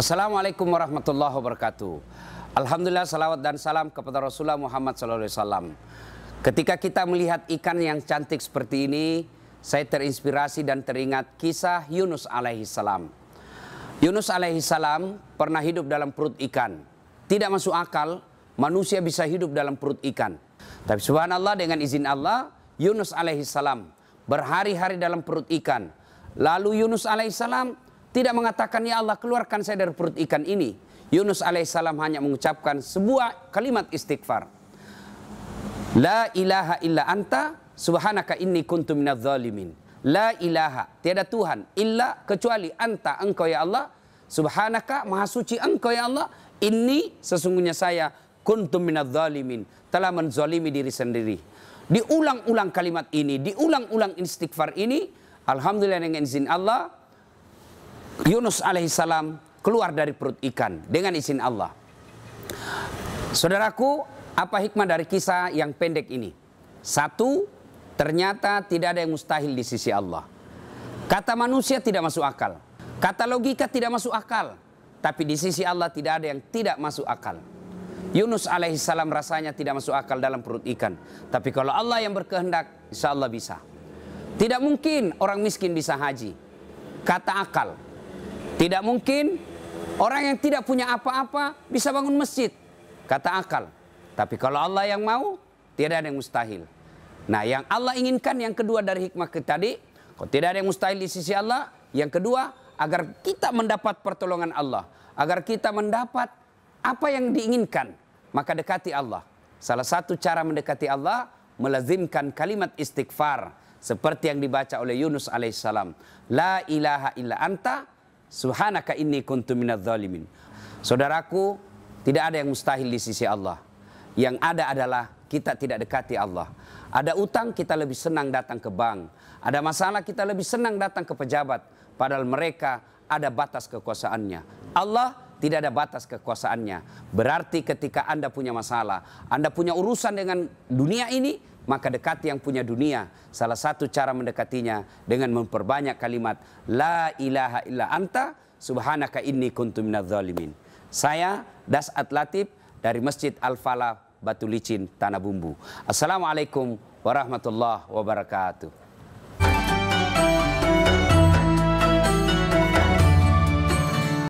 Assalamualaikum warahmatullahi wabarakatuh. Alhamdulillah salawat dan salam kepada Rasulullah Muhammad SAW. Ketika kita melihat ikan yang cantik seperti ini, saya terinspirasi dan teringat kisah Yunus alaihi salam. Yunus alaihi salam pernah hidup dalam perut ikan. Tidak masuk akal manusia bisa hidup dalam perut ikan. Tapi subhanallah dengan izin Allah, Yunus alaihi salam berhari-hari dalam perut ikan. Lalu Yunus alaihi salam tidak mengatakan ya Allah keluarkan saya dari perut ikan ini. Yunus alaihissalam hanya mengucapkan sebuah kalimat istighfar. La ilaha illa anta subhanaka inni kuntu zalimin. La ilaha, tiada Tuhan illa kecuali anta engkau ya Allah. Subhanaka, maha suci engkau ya Allah. Ini sesungguhnya saya kuntu zalimin, telah menzalimi diri sendiri. Diulang-ulang kalimat ini, diulang-ulang istighfar ini, alhamdulillah dengan izin Allah Yunus alaihissalam keluar dari perut ikan dengan izin Allah. Saudaraku, apa hikmah dari kisah yang pendek ini? Satu, ternyata tidak ada yang mustahil di sisi Allah. Kata manusia tidak masuk akal. Kata logika tidak masuk akal. Tapi di sisi Allah tidak ada yang tidak masuk akal. Yunus alaihissalam rasanya tidak masuk akal dalam perut ikan. Tapi kalau Allah yang berkehendak, insya Allah bisa. Tidak mungkin orang miskin bisa haji. Kata akal, tidak mungkin orang yang tidak punya apa-apa bisa bangun masjid. Kata akal. Tapi kalau Allah yang mau, tidak ada yang mustahil. Nah, yang Allah inginkan yang kedua dari hikmah kita tadi, kalau tidak ada yang mustahil di sisi Allah, yang kedua agar kita mendapat pertolongan Allah, agar kita mendapat apa yang diinginkan, maka dekati Allah. Salah satu cara mendekati Allah melazimkan kalimat istighfar seperti yang dibaca oleh Yunus alaihissalam. La ilaha illa anta Subhanaka inni kuntu minadz zalimin. Saudaraku, tidak ada yang mustahil di sisi Allah. Yang ada adalah kita tidak dekati Allah. Ada utang kita lebih senang datang ke bank. Ada masalah kita lebih senang datang ke pejabat. Padahal mereka ada batas kekuasaannya. Allah tidak ada batas kekuasaannya. Berarti ketika Anda punya masalah, Anda punya urusan dengan dunia ini, maka dekati yang punya dunia. Salah satu cara mendekatinya dengan memperbanyak kalimat la ilaha illa anta subhanaka inni kuntu zalimin Saya Das At dari Masjid Al-Falah Batu Licin Tanah Bumbu. Assalamualaikum warahmatullahi wabarakatuh.